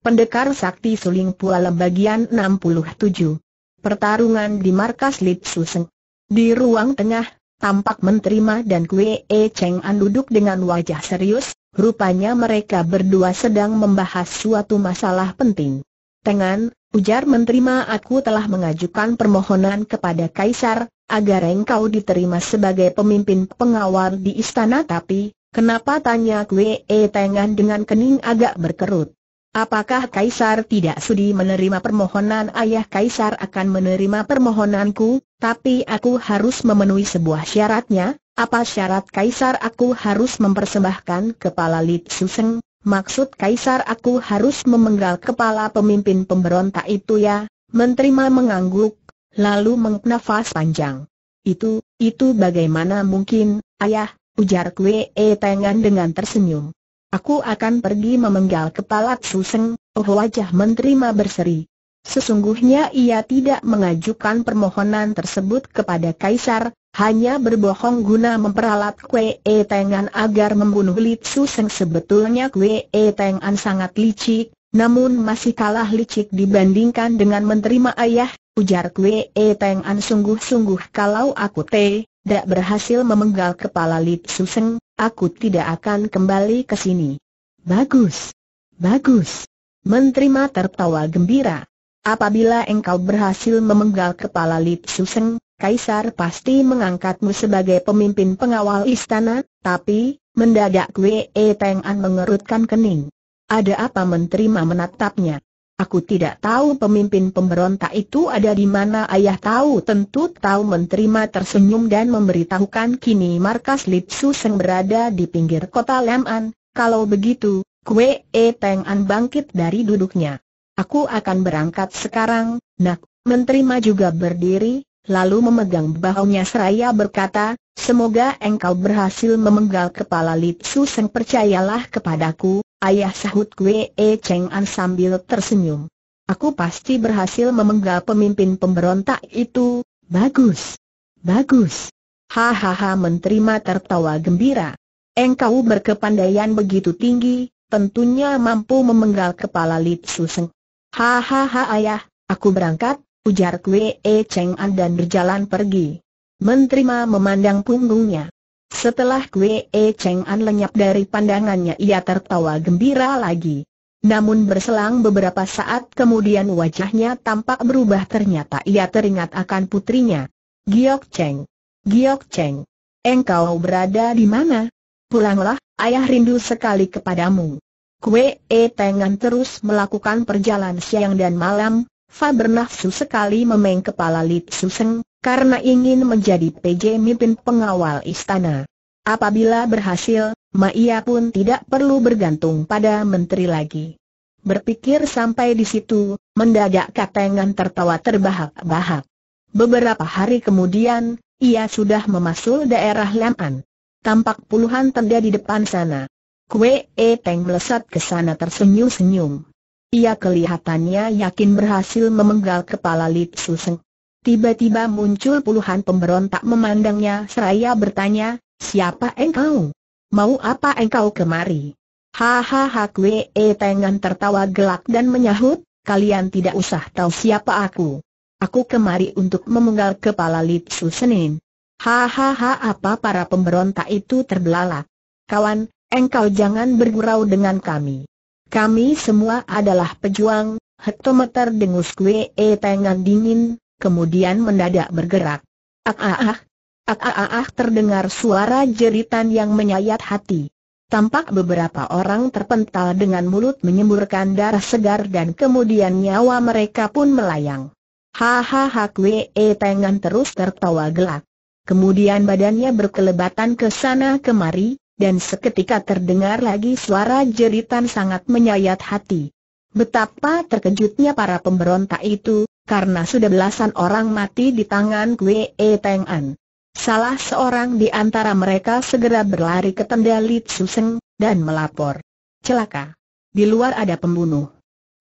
Pendekar Sakti Suling Pualem bagian 67. Pertarungan di markas Lip Suseng. Di ruang tengah, tampak Menteri Ma dan Kwe E Cheng An duduk dengan wajah serius, rupanya mereka berdua sedang membahas suatu masalah penting. Tengan, ujar Menteri Ma aku telah mengajukan permohonan kepada Kaisar, agar engkau diterima sebagai pemimpin pengawal di istana tapi, kenapa tanya Kwe E Tengan dengan kening agak berkerut. Apakah Kaisar tidak sudi menerima permohonan ayah Kaisar akan menerima permohonanku, tapi aku harus memenuhi sebuah syaratnya, apa syarat Kaisar aku harus mempersembahkan kepala Lit Suseng, maksud Kaisar aku harus memenggal kepala pemimpin pemberontak itu ya, Menerima mengangguk, lalu mengnafas panjang. Itu, itu bagaimana mungkin, ayah, ujar Kwee E Tengan dengan tersenyum. Aku akan pergi memenggal kepala Suseng, oh wajah menerima berseri. Sesungguhnya ia tidak mengajukan permohonan tersebut kepada Kaisar, hanya berbohong guna memperalat Kue e Tengan agar membunuh Li Suseng sebetulnya Kue e Tengan sangat licik, namun masih kalah licik dibandingkan dengan menerima ayah, ujar Kue e Tengan sungguh-sungguh kalau aku teh. Dak berhasil memenggal kepala Lip Suseng, aku tidak akan kembali ke sini. Bagus. Bagus. Menteri Ma tertawa gembira. Apabila engkau berhasil memenggal kepala Lip Suseng, Kaisar pasti mengangkatmu sebagai pemimpin pengawal istana, tapi, mendadak Wei Teng An mengerutkan kening. Ada apa Menteri Ma menatapnya? Aku tidak tahu pemimpin pemberontak itu ada di mana ayah tahu tentu tahu menerima tersenyum dan memberitahukan kini markas Lipsu Seng berada di pinggir kota Leman. Kalau begitu, Kue E Peng An bangkit dari duduknya. Aku akan berangkat sekarang, nak. Menerima juga berdiri, lalu memegang bahunya seraya berkata, Semoga engkau berhasil memenggal kepala Lipsu Seng percayalah kepadaku, Ayah sahut Kwe E Cheng An sambil tersenyum. Aku pasti berhasil memenggal pemimpin pemberontak itu, bagus. Bagus. Hahaha menerima tertawa gembira. Engkau berkepandaian begitu tinggi, tentunya mampu memenggal kepala Lip Seng. Hahaha ayah, aku berangkat, ujar Kwe E Cheng An dan berjalan pergi. Menerima memandang punggungnya. Setelah Kwe E Cheng An lenyap dari pandangannya ia tertawa gembira lagi. Namun berselang beberapa saat kemudian wajahnya tampak berubah ternyata ia teringat akan putrinya. Giok Cheng. Giok Cheng. Engkau berada di mana? Pulanglah, ayah rindu sekali kepadamu. Kue E An terus melakukan perjalanan siang dan malam, Fa bernafsu sekali memeng kepala Lit Suseng, karena ingin menjadi PJ Mipin pengawal istana. Apabila berhasil, Maia pun tidak perlu bergantung pada menteri lagi. Berpikir sampai di situ, mendadak katengan tertawa terbahak-bahak. Beberapa hari kemudian, ia sudah memasul daerah Leman. Tampak puluhan tenda di depan sana. Kwe E Teng melesat ke sana tersenyum-senyum. Ia kelihatannya yakin berhasil memenggal kepala Li Tsu Seng. Tiba-tiba muncul puluhan pemberontak memandangnya seraya bertanya, siapa engkau? Mau apa engkau kemari? Hahaha Kwe Tengan tertawa gelak dan menyahut, kalian tidak usah tahu siapa aku. Aku kemari untuk memenggal kepala Litsu Senin. Hahaha apa para pemberontak itu terbelalak. Kawan, engkau jangan bergurau dengan kami. Kami semua adalah pejuang, hektometer dengus Kwe Tengan dingin, kemudian mendadak bergerak. Ak ah ah, ak ah. Ah, ah, ah ah terdengar suara jeritan yang menyayat hati. Tampak beberapa orang terpental dengan mulut menyemburkan darah segar dan kemudian nyawa mereka pun melayang. Hahaha Kwee e, Tengan terus tertawa gelak. Kemudian badannya berkelebatan ke sana kemari, dan seketika terdengar lagi suara jeritan sangat menyayat hati. Betapa terkejutnya para pemberontak itu, karena sudah belasan orang mati di tangan Gue E Teng An. Salah seorang di antara mereka segera berlari ke tenda Lit Suseng, dan melapor. Celaka. Di luar ada pembunuh.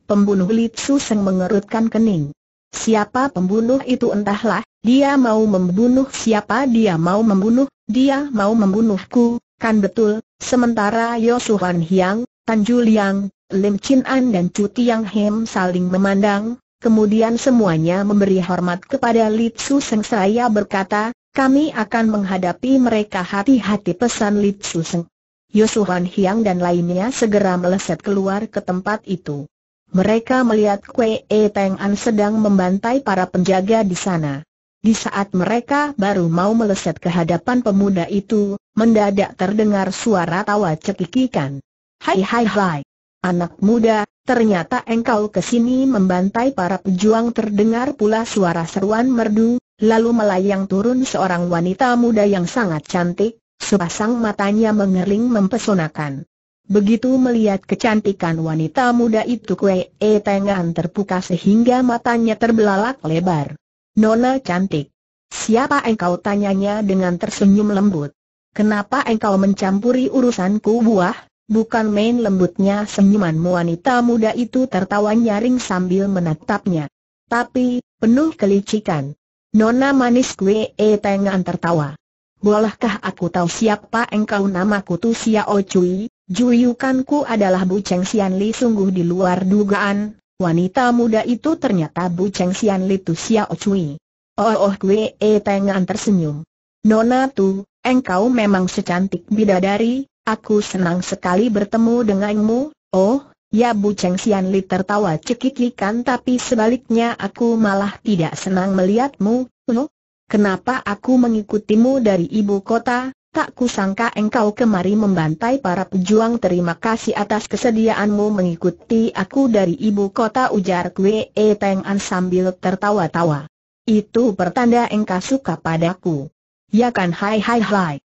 Pembunuh Lit Suseng mengerutkan kening. Siapa pembunuh itu entahlah, dia mau membunuh siapa dia mau membunuh, dia mau membunuhku, kan betul, sementara Yosuhan Hiang, Tan yang. Lim Chin An dan Chu Tiang Hem saling memandang, kemudian semuanya memberi hormat kepada Li Tzu Seng saya berkata, kami akan menghadapi mereka hati-hati pesan Li Tzu Seng. Yosuhan Hiang dan lainnya segera meleset keluar ke tempat itu. Mereka melihat Kwe e Peng An sedang membantai para penjaga di sana. Di saat mereka baru mau meleset ke hadapan pemuda itu, mendadak terdengar suara tawa cekikikan. Hai hai hai. Anak muda, ternyata engkau kesini membantai para pejuang terdengar pula suara seruan merdu, lalu melayang turun seorang wanita muda yang sangat cantik, sepasang matanya mengering mempesonakan. Begitu melihat kecantikan wanita muda itu kue e eh, tengah terbuka sehingga matanya terbelalak lebar. Nona cantik. Siapa engkau tanyanya dengan tersenyum lembut. Kenapa engkau mencampuri urusanku buah? Bukan main lembutnya senyuman wanita muda itu tertawa nyaring sambil menatapnya. Tapi, penuh kelicikan. Nona manis gue tengan tertawa. Bolehkah aku tahu siapa engkau namaku tu Xiao oh Cui? Juyukanku adalah Bu Cheng Sian Li sungguh di luar dugaan. Wanita muda itu ternyata Bu Cheng Sian Li tu Xiao oh Cui. Oh oh gue tengan tersenyum. Nona tu, engkau memang secantik bidadari, Aku senang sekali bertemu denganmu, oh, ya Bu Cheng Sian Li tertawa cekikikan tapi sebaliknya aku malah tidak senang melihatmu, Lo? Oh, kenapa aku mengikutimu dari ibu kota, tak kusangka engkau kemari membantai para pejuang terima kasih atas kesediaanmu mengikuti aku dari ibu kota ujar Kwe E Teng An sambil tertawa-tawa. Itu pertanda engkau suka padaku. Ya kan hai hai hai.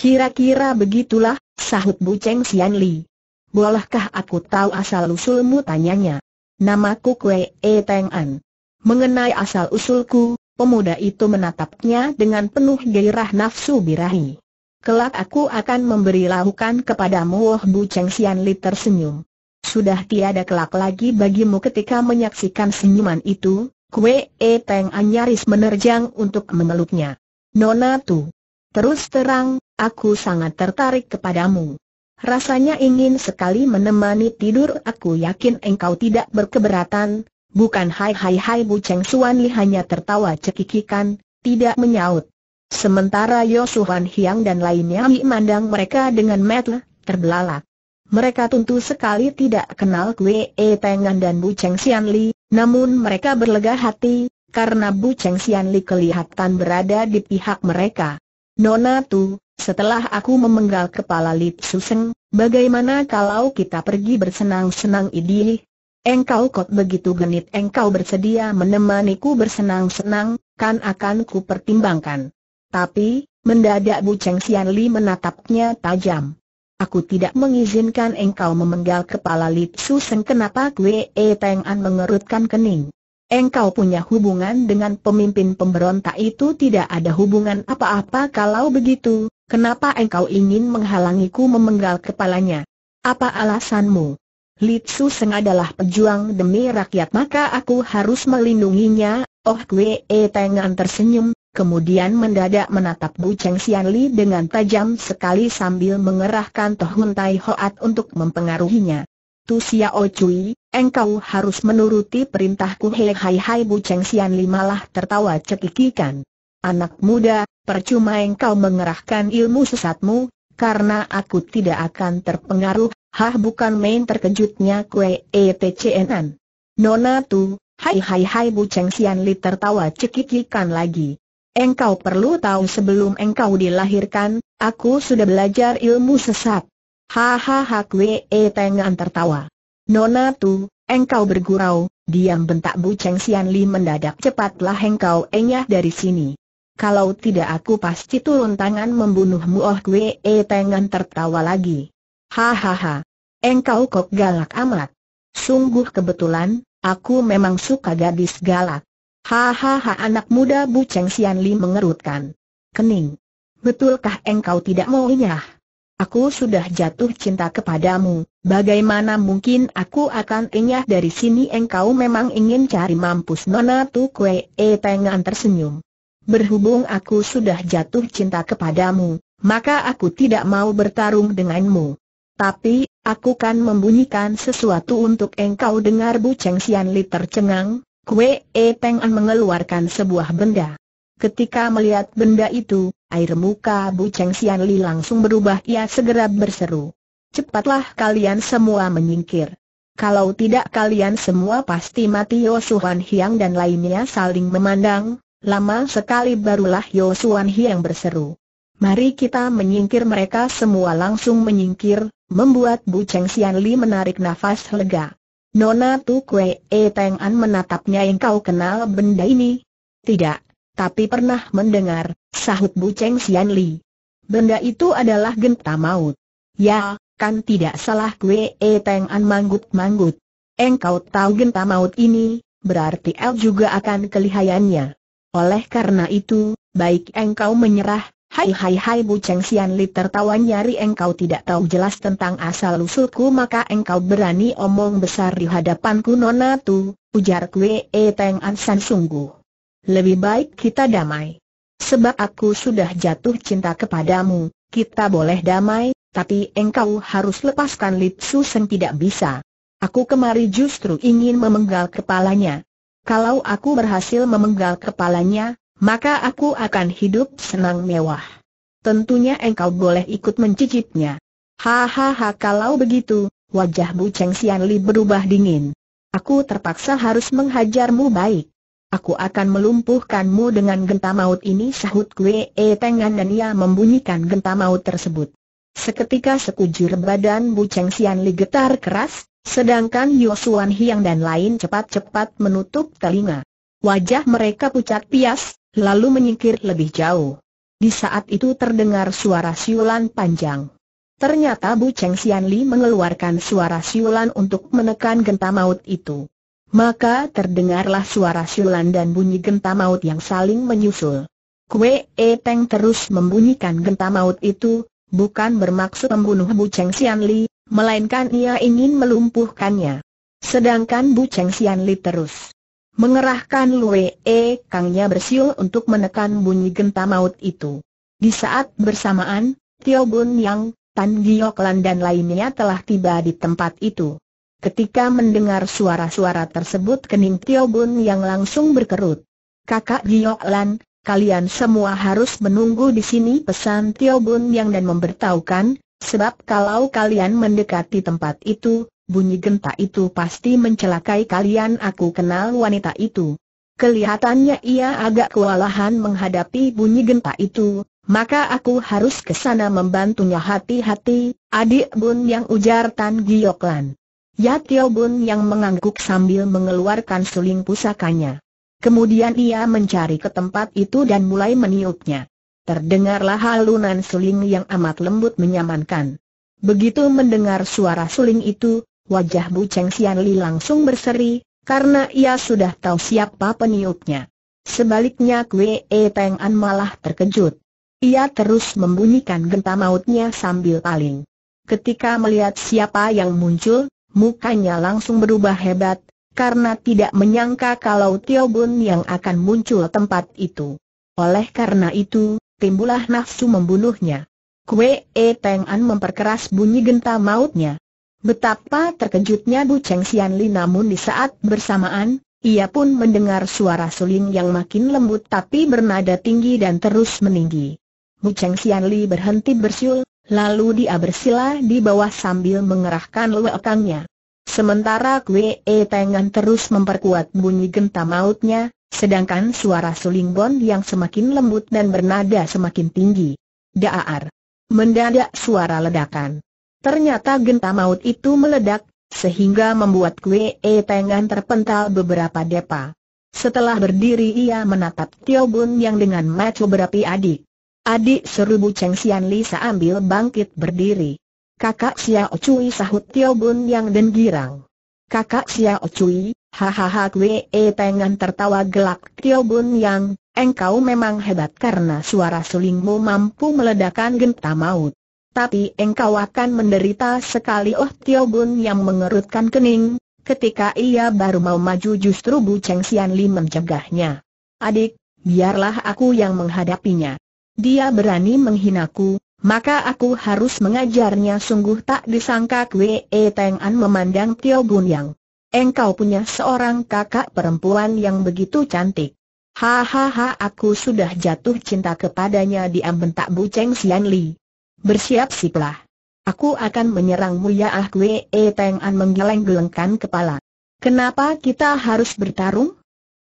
Kira-kira begitulah, sahut Bu Cheng Sian Li. Bolehkah aku tahu asal-usulmu tanyanya? Namaku Kue E Teng An. Mengenai asal-usulku, pemuda itu menatapnya dengan penuh gairah nafsu birahi. Kelak aku akan memberi lahukan kepadamu Woh Bu Cheng Sian Li tersenyum. Sudah tiada kelak lagi bagimu ketika menyaksikan senyuman itu, Kue E Teng An nyaris menerjang untuk memeluknya. Nona Tu, Terus terang, aku sangat tertarik kepadamu. Rasanya ingin sekali menemani tidur aku yakin engkau tidak berkeberatan, bukan hai hai hai Bu Cheng Suan hanya tertawa cekikikan, tidak menyaut. Sementara Yosuhan Hiang dan lainnya memandang mereka dengan metel, terbelalak. Mereka tentu sekali tidak kenal Kwe E Tengan dan Bu Cheng Sian namun mereka berlega hati, karena Bu Cheng Sian kelihatan berada di pihak mereka. Nona Tu, setelah aku memenggal kepala Lip Suseng, bagaimana kalau kita pergi bersenang-senang idih? Engkau kok begitu genit engkau bersedia menemaniku bersenang-senang, kan akan ku pertimbangkan. Tapi, mendadak Bu Cheng Sian Li menatapnya tajam. Aku tidak mengizinkan engkau memenggal kepala Lip Suseng kenapa Kwe E Teng An mengerutkan kening. Engkau punya hubungan dengan pemimpin pemberontak itu tidak ada hubungan apa-apa kalau begitu, kenapa engkau ingin menghalangiku memenggal kepalanya? Apa alasanmu? Litsu Seng adalah pejuang demi rakyat maka aku harus melindunginya, oh Kwe E Tengan tersenyum, kemudian mendadak menatap Bu Cheng Sian Li dengan tajam sekali sambil mengerahkan Tohun Tai Hoat untuk mempengaruhinya itu Xiao Cui, engkau harus menuruti perintahku Hei Hai Hai Bu Cheng Xian Li malah tertawa cekikikan. Anak muda, percuma engkau mengerahkan ilmu sesatmu, karena aku tidak akan terpengaruh, hah bukan main terkejutnya kue etcnan. Nona tu, hai hai hai Bu Cheng Xian Li tertawa cekikikan lagi. Engkau perlu tahu sebelum engkau dilahirkan, aku sudah belajar ilmu sesat. Hahaha Kwee E eh, Tengan tertawa. Nona tu, engkau bergurau, diam bentak Bu Cheng Sian Li mendadak cepatlah engkau enyah eh, dari sini. Kalau tidak aku pasti turun tangan membunuhmu oh Kwee E eh, Tengan tertawa lagi. Hahaha. Engkau kok galak amat. Sungguh kebetulan, aku memang suka gadis galak. Hahaha anak muda Bu Cheng Sian Li mengerutkan. Kening. Betulkah engkau tidak mau nyah? Aku sudah jatuh cinta kepadamu, bagaimana mungkin aku akan enyah dari sini engkau memang ingin cari mampus Nona Tu Kue E Pengan tersenyum. Berhubung aku sudah jatuh cinta kepadamu, maka aku tidak mau bertarung denganmu. Tapi, aku kan membunyikan sesuatu untuk engkau dengar Bu Cheng Sian Li tercengang, Kue E Pengan mengeluarkan sebuah benda. Ketika melihat benda itu, air muka Bu Cheng Sian Li langsung berubah ia segera berseru. Cepatlah kalian semua menyingkir. Kalau tidak kalian semua pasti mati Yosuan Hiang dan lainnya saling memandang, lama sekali barulah Yosuan Hiang berseru. Mari kita menyingkir mereka semua langsung menyingkir, membuat Bu Cheng Sian Li menarik nafas lega. Nona Tu Kwe E Teng An menatapnya yang kau kenal benda ini? Tidak, tapi pernah mendengar, sahut Bu Cheng Sian Li. Benda itu adalah genta maut. Ya, kan tidak salah gue e Teng An manggut-manggut. Engkau tahu genta maut ini, berarti El juga akan kelihayannya. Oleh karena itu, baik engkau menyerah, hai hai hai Bu Cheng Sian Li tertawa nyari engkau tidak tahu jelas tentang asal-usulku maka engkau berani omong besar di hadapanku nona tu, ujar gue e Teng An San sungguh. Lebih baik kita damai. Sebab aku sudah jatuh cinta kepadamu, kita boleh damai, tapi engkau harus lepaskan Lipsu Seng tidak bisa. Aku kemari justru ingin memenggal kepalanya. Kalau aku berhasil memenggal kepalanya, maka aku akan hidup senang mewah. Tentunya engkau boleh ikut mencicipnya. Hahaha kalau begitu, wajah Bu Cheng Xianli berubah dingin. Aku terpaksa harus menghajarmu baik. Aku akan melumpuhkanmu dengan genta maut ini sahut Kwe E Tengan dan ia membunyikan genta maut tersebut. Seketika sekujur badan Bu Cheng Sian Li getar keras, sedangkan Yosuan Hiang dan lain cepat-cepat menutup telinga. Wajah mereka pucat pias, lalu menyingkir lebih jauh. Di saat itu terdengar suara siulan panjang. Ternyata Bu Cheng Sian Li mengeluarkan suara siulan untuk menekan genta maut itu. Maka terdengarlah suara siulan dan bunyi genta maut yang saling menyusul. Kue Teng terus membunyikan genta maut itu, bukan bermaksud membunuh Bu Cheng Xian Li, melainkan ia ingin melumpuhkannya. Sedangkan Bu Cheng Xian Li terus mengerahkan Lue E Kangnya bersiul untuk menekan bunyi genta maut itu. Di saat bersamaan, Tio Bun Yang, Tan Gioklan dan lainnya telah tiba di tempat itu. Ketika mendengar suara-suara tersebut kening Tio Bun yang langsung berkerut. Kakak Giyok Lan, kalian semua harus menunggu di sini pesan Tio Bun yang dan memberitahukan, sebab kalau kalian mendekati tempat itu, bunyi genta itu pasti mencelakai kalian aku kenal wanita itu. Kelihatannya ia agak kewalahan menghadapi bunyi genta itu, maka aku harus ke sana membantunya hati-hati, adik bun yang ujar Tan Giyok Lan. Yatio Bun yang mengangguk sambil mengeluarkan suling pusakanya. Kemudian ia mencari ke tempat itu dan mulai meniupnya. Terdengarlah halunan suling yang amat lembut menyamankan. Begitu mendengar suara suling itu, wajah Bu Cheng Xian Li langsung berseri, karena ia sudah tahu siapa peniupnya. Sebaliknya Kwe E Peng An malah terkejut. Ia terus membunyikan genta mautnya sambil paling. Ketika melihat siapa yang muncul, mukanya langsung berubah hebat, karena tidak menyangka kalau Tio Bun yang akan muncul tempat itu. Oleh karena itu, timbulah nafsu membunuhnya. Kue E Teng An memperkeras bunyi genta mautnya. Betapa terkejutnya Bu Cheng Xian Li namun di saat bersamaan, ia pun mendengar suara suling yang makin lembut tapi bernada tinggi dan terus meninggi. Bu Cheng Xian Li berhenti bersiul, Lalu dia bersila di bawah sambil mengerahkan lekangnya. Sementara Kwe E Tengan terus memperkuat bunyi genta mautnya, sedangkan suara suling bon yang semakin lembut dan bernada semakin tinggi. Daar! Mendadak suara ledakan. Ternyata genta maut itu meledak, sehingga membuat Kwe E Tengan terpental beberapa depa. Setelah berdiri ia menatap Tio Bun yang dengan maco berapi adik. Adik seru Bu Cheng Sian Li sambil bangkit berdiri. Kakak Xiao Cui sahut Tio Bun Yang dan girang. Kakak Xiao Cui, hahaha kue e pengen tertawa gelak Tio Bun Yang, engkau memang hebat karena suara sulingmu mampu meledakkan genta maut. Tapi engkau akan menderita sekali oh Tio Bun Yang mengerutkan kening, ketika ia baru mau maju justru Bu Cheng Sian Li mencegahnya. Adik, biarlah aku yang menghadapinya. Dia berani menghinaku, maka aku harus mengajarnya sungguh tak disangka Kwee e Teng An memandang Tio Bun Yang. Engkau punya seorang kakak perempuan yang begitu cantik. Hahaha aku sudah jatuh cinta kepadanya di bentak Bu Cheng Li. bersiap siplah. Aku akan menyerangmu ya ah Kwee e Teng An menggeleng-gelengkan kepala. Kenapa kita harus bertarung?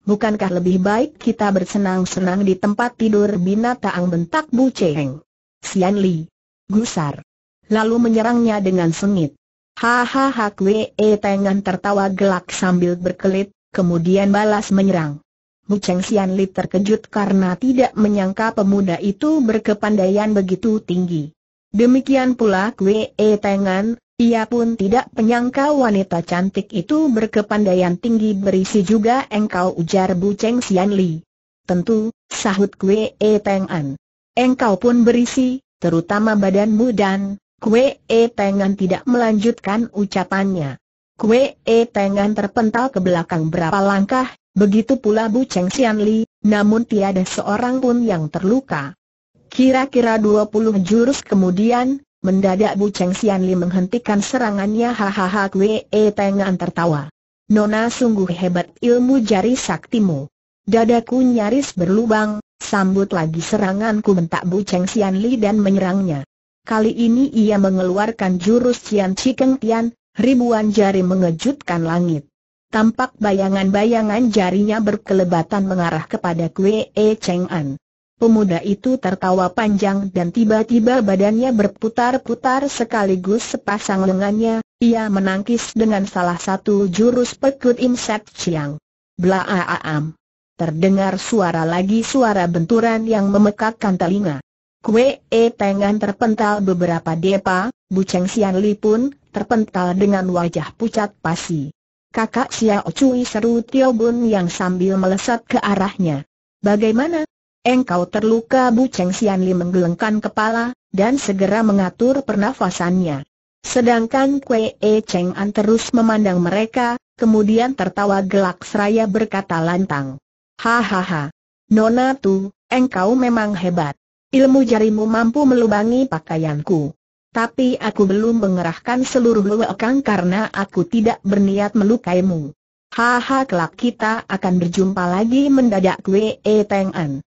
bukankah lebih baik kita bersenang-senang di tempat tidur binatang bentak Bu Cheng? Sian Li. Gusar. Lalu menyerangnya dengan sengit. Hahaha Kwee Tengan tertawa gelak sambil berkelit, kemudian balas menyerang. Bu Cheng Sian Li terkejut karena tidak menyangka pemuda itu berkepandaian begitu tinggi. Demikian pula Kwee Tengan, ia pun tidak menyangka wanita cantik itu berkepandaian tinggi berisi juga engkau ujar Bu Cheng Sian Li. Tentu, sahut Kue E Teng An. Engkau pun berisi, terutama badanmu dan Kue E Teng An tidak melanjutkan ucapannya. Kue E Teng An terpental ke belakang berapa langkah, begitu pula Bu Cheng Sian Li, namun tiada seorang pun yang terluka. Kira-kira dua puluh jurus kemudian, Mendadak Bu Cheng Sian Li menghentikan serangannya hahaha Kwe E Tengan tertawa. Nona sungguh hebat ilmu jari saktimu. Dadaku nyaris berlubang, sambut lagi seranganku bentak Bu Cheng Sian Li dan menyerangnya. Kali ini ia mengeluarkan jurus Cian Cikeng Tian, ribuan jari mengejutkan langit. Tampak bayangan-bayangan jarinya berkelebatan mengarah kepada Kwe E Cheng An. Pemuda itu tertawa panjang dan tiba-tiba badannya berputar-putar sekaligus sepasang lengannya, ia menangkis dengan salah satu jurus pekut insek siang. Blaaam. Terdengar suara lagi suara benturan yang memekakkan telinga. Kue e tangan terpental beberapa depa, Buceng Sian Li pun terpental dengan wajah pucat pasi. Kakak Xiao Cui seru Tio Bun yang sambil melesat ke arahnya. Bagaimana, Engkau terluka Bu Cheng Sian Li menggelengkan kepala, dan segera mengatur pernafasannya. Sedangkan Kwe E Cheng An terus memandang mereka, kemudian tertawa gelak seraya berkata lantang. Hahaha. Nona Tu, engkau memang hebat. Ilmu jarimu mampu melubangi pakaianku. Tapi aku belum mengerahkan seluruh luekang karena aku tidak berniat melukaimu. Haha kelak kita akan berjumpa lagi mendadak E Teng An.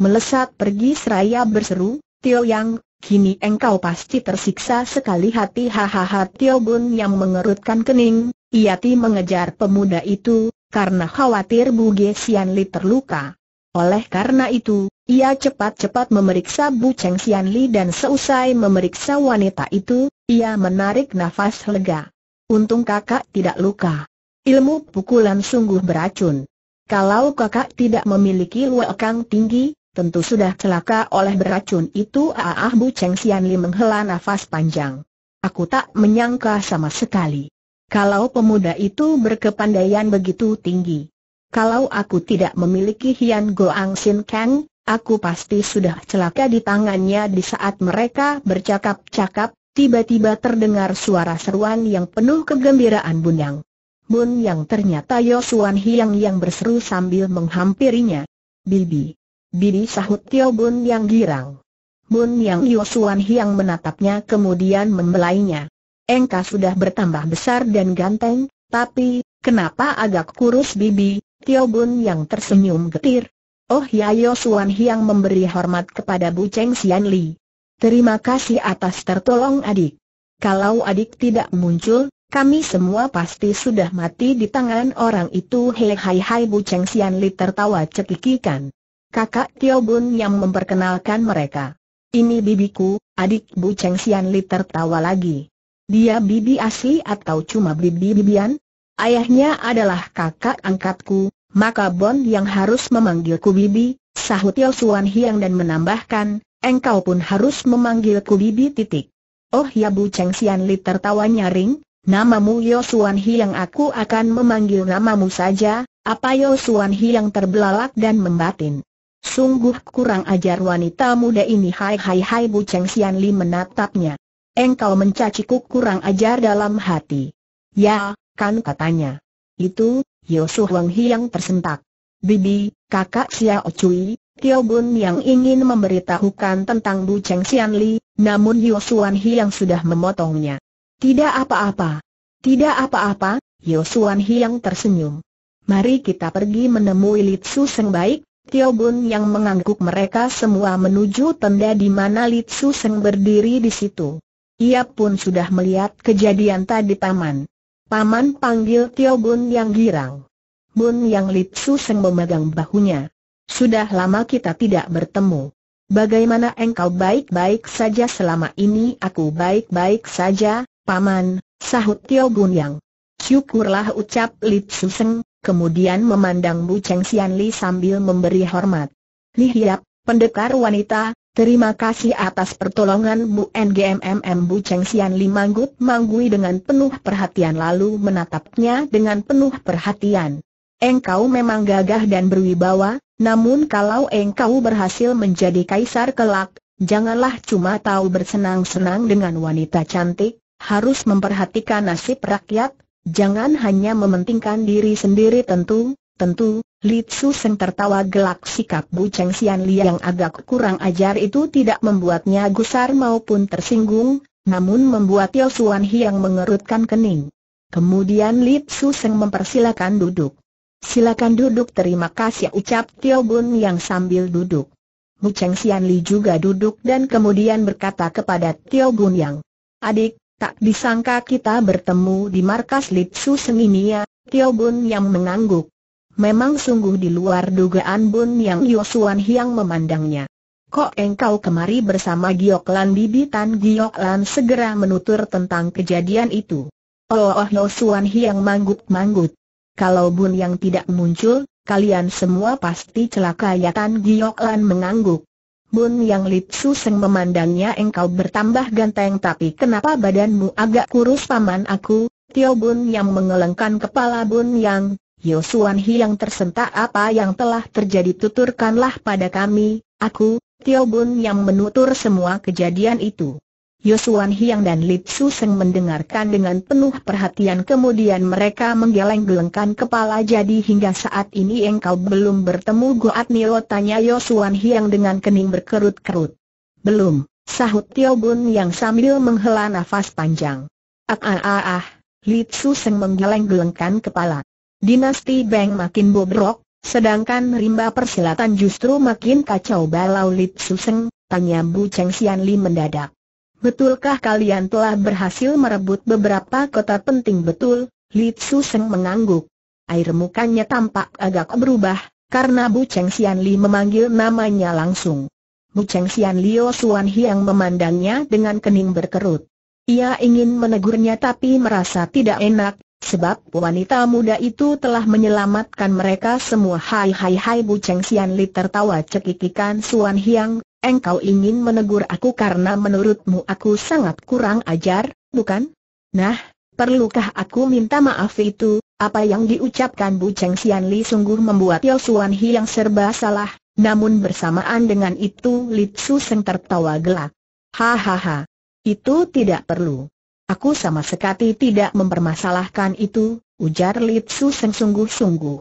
Melesat pergi seraya berseru, Tio Yang, kini engkau pasti tersiksa sekali hati hahaha Tio Bun yang mengerutkan kening, ia ti mengejar pemuda itu, karena khawatir Bu Sian Li terluka. Oleh karena itu, ia cepat-cepat memeriksa Bu Cheng Sian Li dan seusai memeriksa wanita itu, ia menarik nafas lega. Untung kakak tidak luka. Ilmu pukulan sungguh beracun. Kalau kakak tidak memiliki luakang tinggi, Tentu sudah celaka oleh beracun itu Ah Bu Cheng Sian Li menghela nafas panjang. Aku tak menyangka sama sekali. Kalau pemuda itu berkepandaian begitu tinggi. Kalau aku tidak memiliki Hian Goang Sin Kang, aku pasti sudah celaka di tangannya di saat mereka bercakap-cakap, tiba-tiba terdengar suara seruan yang penuh kegembiraan Bunyang. Bun yang ternyata Yosuan Hiang yang berseru sambil menghampirinya. Bibi. Bibi sahut Tio Bun yang girang. Bun yang Yosuan Hiang menatapnya kemudian membelainya. Engka sudah bertambah besar dan ganteng, tapi, kenapa agak kurus Bibi? Tio Bun yang tersenyum getir. Oh ya Yosuan Hiang memberi hormat kepada Bu Cheng Sian Li. Terima kasih atas tertolong adik. Kalau adik tidak muncul, kami semua pasti sudah mati di tangan orang itu Hei hai hai Bu Cheng Sian Li tertawa cekikikan kakak Tio Bun yang memperkenalkan mereka. Ini bibiku, adik Bu Cheng Sian Li tertawa lagi. Dia bibi asli atau cuma bibi-bibian? Ayahnya adalah kakak angkatku, maka Bon yang harus memanggilku bibi, sahut Tio Suan Hiang dan menambahkan, engkau pun harus memanggilku bibi titik. Oh ya Bu Cheng Sian Li tertawa nyaring, namamu Suan Hiang aku akan memanggil namamu saja, apa Suan Hiang terbelalak dan membatin. Sungguh kurang ajar wanita muda ini hai hai hai Bu Cheng Xianli Li menatapnya. Engkau mencaciku kurang ajar dalam hati. Ya, kan katanya. Itu, Yosu Wang Hi yang tersentak. Bibi, kakak Xiao Cui, Tio Bun yang ingin memberitahukan tentang Bu Cheng Xianli, Li, namun Yosuan Hi yang sudah memotongnya. Tidak apa-apa. Tidak apa-apa, Yosuan Hi yang tersenyum. Mari kita pergi menemui Litsu Seng baik, Tio Bun yang mengangguk mereka semua menuju tenda di mana Litsu Tzu Seng berdiri di situ. Ia pun sudah melihat kejadian tadi paman. Paman panggil Tio Bun yang girang. Bun yang Litsu Tzu Seng memegang bahunya. Sudah lama kita tidak bertemu. Bagaimana engkau baik-baik saja selama ini? Aku baik-baik saja, paman, sahut Tio Bun yang. Syukurlah ucap Litsu Tzu Seng, kemudian memandang Bu Cheng Xian Li sambil memberi hormat. Li Hiap, pendekar wanita, terima kasih atas pertolongan Bu NGMMM Bu Cheng Xian Li manggut manggui dengan penuh perhatian lalu menatapnya dengan penuh perhatian. Engkau memang gagah dan berwibawa, namun kalau engkau berhasil menjadi kaisar kelak, janganlah cuma tahu bersenang-senang dengan wanita cantik, harus memperhatikan nasib rakyat, Jangan hanya mementingkan diri sendiri tentu, tentu, Li Tzu Seng tertawa gelak sikap Bu Cheng Sian Li yang agak kurang ajar itu tidak membuatnya gusar maupun tersinggung, namun membuat Tio Suan Hi yang mengerutkan kening. Kemudian Li Tzu Seng mempersilakan duduk. Silakan duduk terima kasih ucap Tio Bun yang sambil duduk. Mu Cheng Sian Li juga duduk dan kemudian berkata kepada Tio Bun yang, Adik, Tak disangka kita bertemu di markas Lipsu Seninia, Tio Bun yang mengangguk. Memang sungguh di luar dugaan Bun yang Yosuan Hiang memandangnya. Kok engkau kemari bersama Gioklan bibitan Gioklan segera menutur tentang kejadian itu. Oh, oh Yosuan Hiang manggut-manggut. Kalau Bun yang tidak muncul, kalian semua pasti celaka ya? Yatan Gioklan mengangguk. Bun Yang Lip Suseng memandangnya engkau bertambah ganteng tapi kenapa badanmu agak kurus paman aku? Tio Bun Yang mengelengkan kepala Bun Yang, Yosuan Hi yang tersentak apa yang telah terjadi tuturkanlah pada kami, aku, Tio Bun Yang menutur semua kejadian itu. Yosuan Hiang dan Lip Su Seng mendengarkan dengan penuh perhatian kemudian mereka menggeleng-gelengkan kepala jadi hingga saat ini engkau belum bertemu Goat Nio tanya Yosuan Hiang dengan kening berkerut-kerut. Belum, sahut Tio Bun yang sambil menghela nafas panjang. Ah ah ah ah, Lip Su Seng menggeleng-gelengkan kepala. Dinasti Beng makin bobrok, Sedangkan rimba persilatan justru makin kacau balau Lip Seng, tanya Bu Cheng Sian Li mendadak. Betulkah kalian telah berhasil merebut beberapa kota penting betul? Li Tzu Seng mengangguk. Air mukanya tampak agak berubah, karena Bu Cheng Xian Li memanggil namanya langsung. Bu Cheng Xian Lio Suan Hiang memandangnya dengan kening berkerut. Ia ingin menegurnya tapi merasa tidak enak, sebab wanita muda itu telah menyelamatkan mereka semua. Hai hai hai Bu Cheng Xian Li tertawa cekikikan Suan Hiang, engkau ingin menegur aku karena menurutmu aku sangat kurang ajar, bukan? Nah, perlukah aku minta maaf itu? Apa yang diucapkan Bu Cheng Xian Li sungguh membuat Yao Suan Hi yang serba salah, namun bersamaan dengan itu Li Tzu Seng tertawa gelak. Hahaha, itu tidak perlu. Aku sama sekali tidak mempermasalahkan itu, ujar Li Tzu Seng sungguh-sungguh.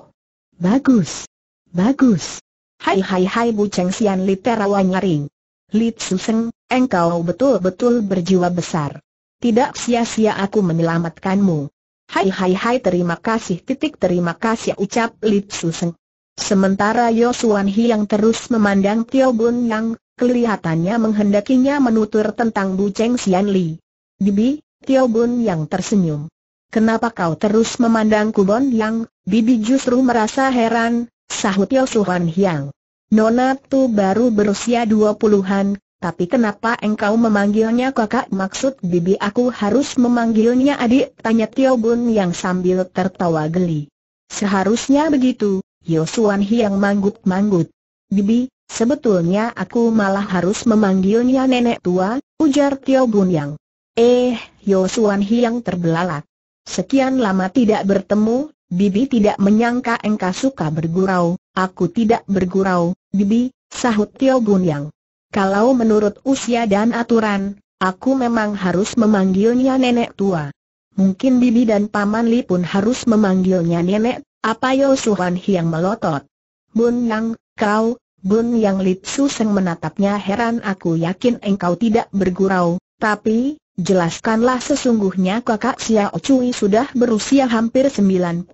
Bagus, bagus. Hai hai hai Bu Cheng Sian Li terawa nyaring. Li Seng, engkau betul-betul berjiwa besar. Tidak sia-sia aku menyelamatkanmu. Hai hai hai terima kasih titik terima kasih ucap Li Seng. Sementara Yosuan Hi yang terus memandang Tio Bun Yang, kelihatannya menghendakinya menutur tentang Bu Cheng Sian Li. Bibi, Tio Bun Yang tersenyum. Kenapa kau terus memandangku Kubon Yang? Bibi justru merasa heran, sahut Yosu Huan Hiang. Nona Tu baru berusia dua puluhan, tapi kenapa engkau memanggilnya kakak? Maksud bibi aku harus memanggilnya adik, tanya Tio Bun yang sambil tertawa geli. Seharusnya begitu, Huan Hiang manggut-manggut. Bibi, sebetulnya aku malah harus memanggilnya nenek tua, ujar Tio Bun Yang. Eh, Huan Hiang terbelalak. Sekian lama tidak bertemu, Bibi tidak menyangka engkau suka bergurau, aku tidak bergurau, Bibi, sahut Tio Gunyang. Kalau menurut usia dan aturan, aku memang harus memanggilnya nenek tua. Mungkin Bibi dan Paman Li pun harus memanggilnya nenek, apa suhan Hiang melotot. Bun Yang, kau, Bun Yang Li Seng menatapnya heran aku yakin engkau tidak bergurau, tapi, Jelaskanlah sesungguhnya kakak Xiao Cui sudah berusia hampir 90,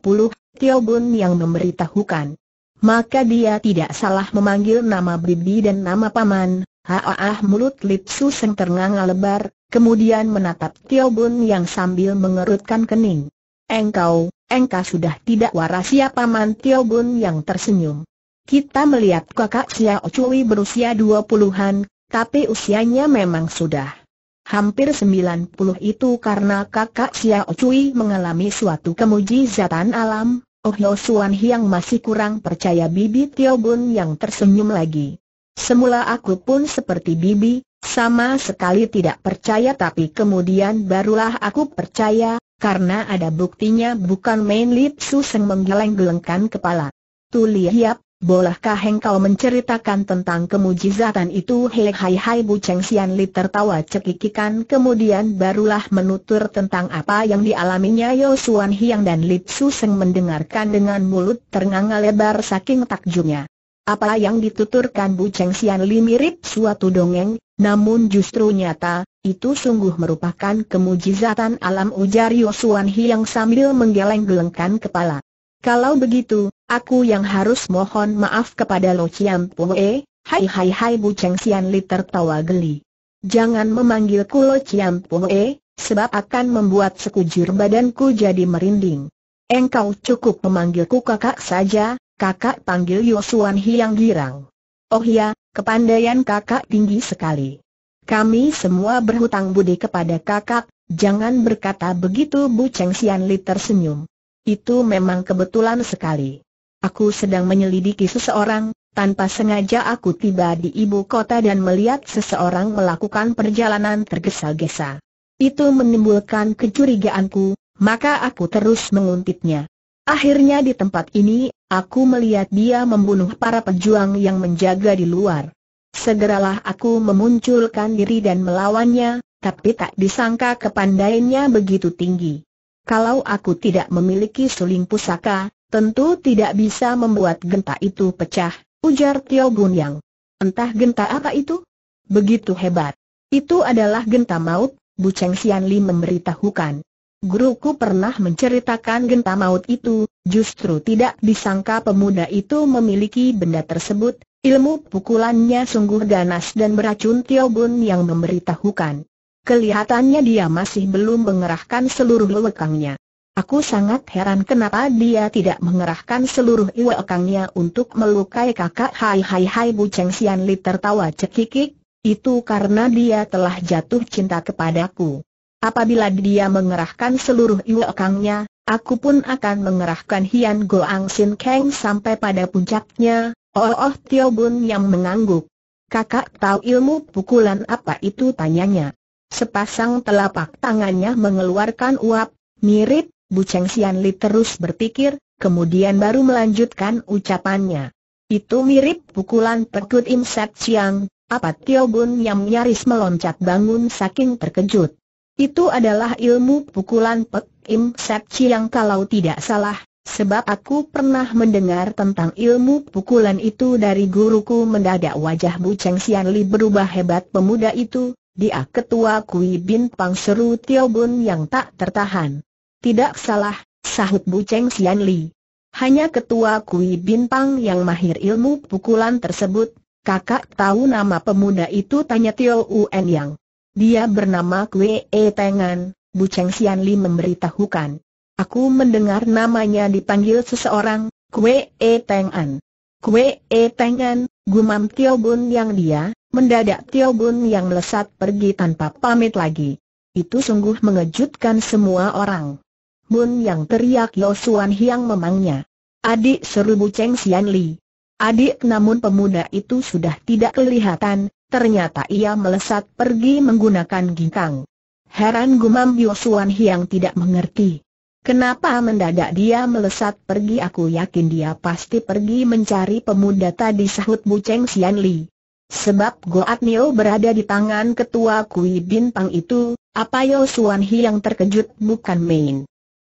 Tio Bun yang memberitahukan. Maka dia tidak salah memanggil nama bibi dan nama paman, Haah mulut Lip Su Seng ternganga lebar, kemudian menatap Tio Bun yang sambil mengerutkan kening. Engkau, engkau sudah tidak waras ya paman Tio Bun yang tersenyum. Kita melihat kakak Xiao Cui berusia dua puluhan, tapi usianya memang sudah hampir 90 itu karena kakak Xiao Cui mengalami suatu kemujizatan alam, Oh Yo Suan Hiang masih kurang percaya Bibi Tio Bun yang tersenyum lagi. Semula aku pun seperti Bibi, sama sekali tidak percaya tapi kemudian barulah aku percaya, karena ada buktinya bukan main Lip Su Seng menggeleng-gelengkan kepala. Tuli Hiap, Bolehkah engkau menceritakan tentang kemujizatan itu? Hei hai hai Bu Cheng Sian Li tertawa cekikikan kemudian barulah menutur tentang apa yang dialaminya Yo Suan Hiang dan Li Su Seng mendengarkan dengan mulut ternganga lebar saking takjubnya. Apa yang dituturkan Bu Cheng Sian Li mirip suatu dongeng, namun justru nyata, itu sungguh merupakan kemujizatan alam ujar Yo Suan Hiang sambil menggeleng-gelengkan kepala. Kalau begitu, aku yang harus mohon maaf kepada Lo Chiam Pue, hai hai hai Bu Cheng Sian Li tertawa geli. Jangan memanggilku Lo Chiam Pue, sebab akan membuat sekujur badanku jadi merinding. Engkau cukup memanggilku kakak saja, kakak panggil Yosuan Hiang Girang. Oh ya, kepandaian kakak tinggi sekali. Kami semua berhutang budi kepada kakak, jangan berkata begitu Bu Cheng Sian Li tersenyum. Itu memang kebetulan sekali. Aku sedang menyelidiki seseorang, tanpa sengaja aku tiba di ibu kota dan melihat seseorang melakukan perjalanan tergesa-gesa. Itu menimbulkan kecurigaanku, maka aku terus menguntitnya. Akhirnya di tempat ini, aku melihat dia membunuh para pejuang yang menjaga di luar. Segeralah aku memunculkan diri dan melawannya, tapi tak disangka kepandaiannya begitu tinggi. Kalau aku tidak memiliki suling pusaka, tentu tidak bisa membuat genta itu pecah, ujar Tio Yang. Entah genta apa itu? Begitu hebat. Itu adalah genta maut, Bu Cheng Xian Li memberitahukan. Guruku pernah menceritakan genta maut itu, justru tidak disangka pemuda itu memiliki benda tersebut, ilmu pukulannya sungguh ganas dan beracun Tio Gun yang memberitahukan. Kelihatannya dia masih belum mengerahkan seluruh lekangnya. Aku sangat heran kenapa dia tidak mengerahkan seluruh iwakangnya untuk melukai kakak Hai Hai Hai Bu Cheng Sian Li tertawa cekikik, itu karena dia telah jatuh cinta kepadaku. Apabila dia mengerahkan seluruh iwakangnya, aku pun akan mengerahkan Hian Goang Sin Kang sampai pada puncaknya, Oh Oh Tio Bun yang mengangguk. Kakak tahu ilmu pukulan apa itu tanyanya. Sepasang telapak tangannya mengeluarkan uap, mirip, Bu Cheng Sian Li terus berpikir, kemudian baru melanjutkan ucapannya. Itu mirip pukulan pekut Imsat Chiang, apa Tio Bun yang nyaris meloncat bangun saking terkejut. Itu adalah ilmu pukulan pek Im Sat Chiang kalau tidak salah, sebab aku pernah mendengar tentang ilmu pukulan itu dari guruku mendadak wajah Bu Cheng Sian Li berubah hebat pemuda itu, dia ketua Kui Bin Pang seru Tio Bun yang tak tertahan. Tidak salah, sahut Bu Cheng Sian Li. Hanya ketua Kui Bin Pang yang mahir ilmu pukulan tersebut, kakak tahu nama pemuda itu tanya Tio Un Yang. Dia bernama kui E Tengan, Bu Cheng Sian Li memberitahukan. Aku mendengar namanya dipanggil seseorang, kui E Tengan. Kui E Tengan, gumam Tio Bun yang dia, Mendadak Tio Bun yang melesat pergi tanpa pamit lagi. Itu sungguh mengejutkan semua orang. Bun yang teriak Yosuan Hiang memangnya. Adik seru Buceng Sian Li. Adik namun pemuda itu sudah tidak kelihatan, ternyata ia melesat pergi menggunakan ginkang. Heran gumam Yosuan Hiang tidak mengerti. Kenapa mendadak dia melesat pergi aku yakin dia pasti pergi mencari pemuda tadi sahut Buceng Sian Li. Sebab Goat Nio berada di tangan ketua Kui Bintang itu, apa Yo Suan Hi yang terkejut bukan main.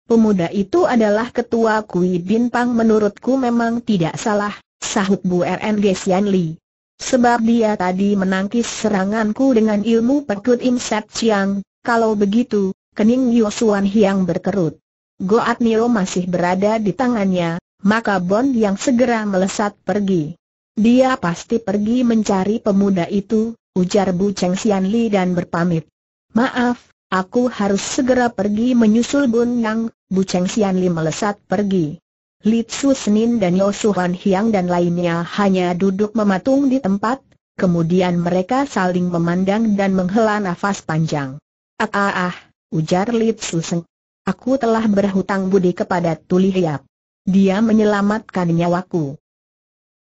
Pemuda itu adalah ketua Kui Bintang menurutku memang tidak salah, sahut Bu RN Gesian Li. Sebab dia tadi menangkis seranganku dengan ilmu perkut Imset Siang, kalau begitu, kening Yo Suan Hi yang berkerut. Goat Nio masih berada di tangannya, maka bon yang segera melesat pergi. Dia pasti pergi mencari pemuda itu, ujar Bu Cheng Xian Li dan berpamit. Maaf, aku harus segera pergi menyusul Bun Yang, Bu Cheng Xian Li melesat pergi. Li Tzu Senin dan Yo Suhan Hiang dan lainnya hanya duduk mematung di tempat, kemudian mereka saling memandang dan menghela nafas panjang. Ah ah ah, ujar Li Tzu Sen. Aku telah berhutang budi kepada Tuli Hiap. Dia menyelamatkan nyawaku.